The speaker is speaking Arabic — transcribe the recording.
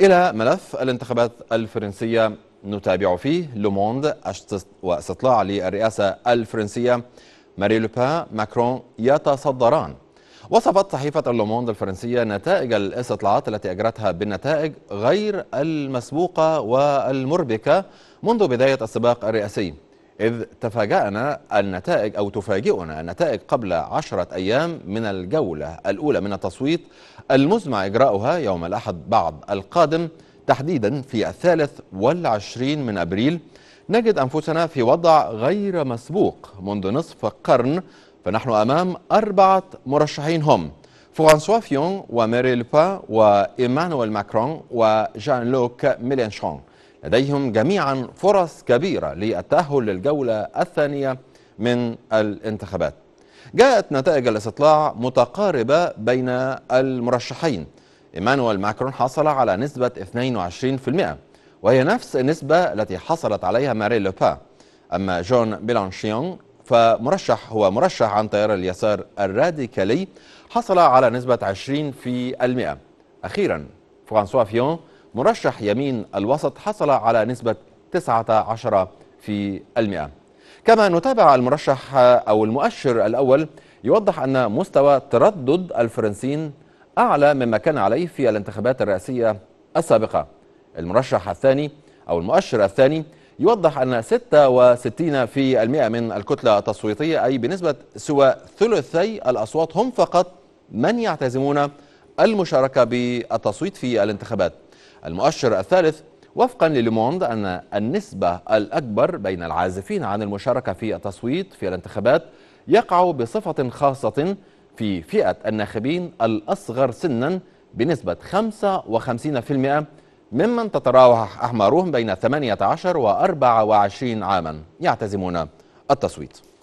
إلى ملف الانتخابات الفرنسية نتابع فيه لوموند واستطلاع للرئاسة الفرنسية ماري لوبان ماكرون يتصدران وصفت صحيفة اللوموند الفرنسية نتائج الاستطلاعات التي أجرتها بالنتائج غير المسبوقة والمربكة منذ بداية السباق الرئاسي إذ تفاجأنا النتائج أو تفاجئنا النتائج قبل عشرة أيام من الجولة الأولى من التصويت المزمع إجراؤها يوم الأحد بعد القادم تحديدا في الثالث والعشرين من أبريل نجد أنفسنا في وضع غير مسبوق منذ نصف قرن فنحن أمام أربعة مرشحين هم فرانسوا فيون وميري لوبان وإيمانويل ماكرون وجان لوك ميلينشون لديهم جميعا فرص كبيرة للتأهل للجولة الثانية من الانتخابات جاءت نتائج الاستطلاع متقاربة بين المرشحين إيمانويل ماكرون حصل على نسبة 22% وهي نفس النسبة التي حصلت عليها ماري لوبا أما جون بيلانشيون فمرشح هو مرشح عن تيار اليسار الراديكالي حصل على نسبة 20% أخيرا فرانسوا فيون مرشح يمين الوسط حصل على نسبة 19 في المئة كما نتابع المرشح أو المؤشر الأول يوضح أن مستوى تردد الفرنسيين أعلى مما كان عليه في الانتخابات الرئاسية السابقة المرشح الثاني أو المؤشر الثاني يوضح أن 66 في المئة من الكتلة التصويتية أي بنسبة سوى ثلثي الأصوات هم فقط من يعتزمون المشاركة بالتصويت في الانتخابات المؤشر الثالث وفقا لليموند أن النسبة الأكبر بين العازفين عن المشاركة في التصويت في الانتخابات يقع بصفة خاصة في فئة الناخبين الأصغر سنا بنسبة 55% ممن تتراوح أعمارهم بين 18 و 24 عاما يعتزمون التصويت